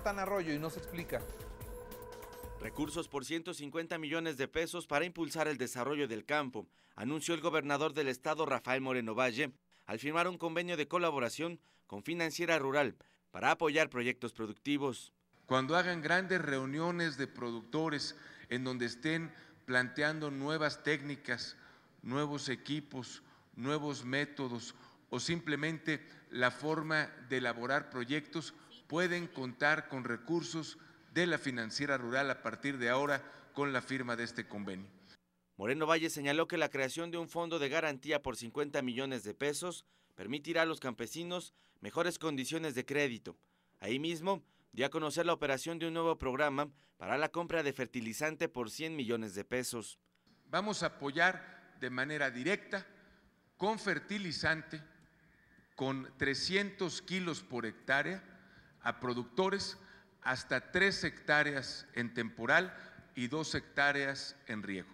tan Arroyo y no se explica. Recursos por 150 millones de pesos para impulsar el desarrollo del campo, anunció el gobernador del estado Rafael Moreno Valle al firmar un convenio de colaboración con Financiera Rural para apoyar proyectos productivos. Cuando hagan grandes reuniones de productores en donde estén planteando nuevas técnicas, nuevos equipos, nuevos métodos o simplemente la forma de elaborar proyectos, pueden contar con recursos de la financiera rural a partir de ahora con la firma de este convenio. Moreno Valle señaló que la creación de un fondo de garantía por 50 millones de pesos permitirá a los campesinos mejores condiciones de crédito. Ahí mismo dio a conocer la operación de un nuevo programa para la compra de fertilizante por 100 millones de pesos. Vamos a apoyar de manera directa con fertilizante, con 300 kilos por hectárea, a productores hasta tres hectáreas en temporal y dos hectáreas en riego.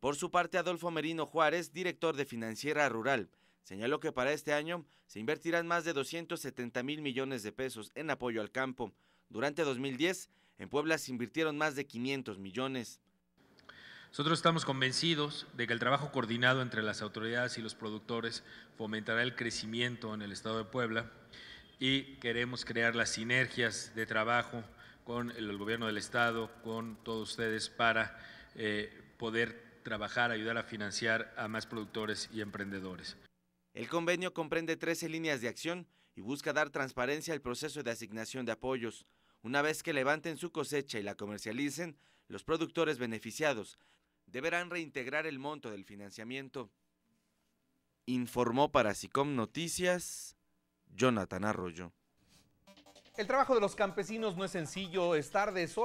Por su parte, Adolfo Merino Juárez, director de Financiera Rural, señaló que para este año se invertirán más de 270 mil millones de pesos en apoyo al campo. Durante 2010, en Puebla se invirtieron más de 500 millones. Nosotros estamos convencidos de que el trabajo coordinado entre las autoridades y los productores fomentará el crecimiento en el estado de Puebla y queremos crear las sinergias de trabajo con el gobierno del Estado, con todos ustedes para eh, poder trabajar, ayudar a financiar a más productores y emprendedores. El convenio comprende 13 líneas de acción y busca dar transparencia al proceso de asignación de apoyos. Una vez que levanten su cosecha y la comercialicen, los productores beneficiados deberán reintegrar el monto del financiamiento. Informó para SICOM Noticias Jonathan Arroyo. El trabajo de los campesinos no es sencillo, Es tarde. sol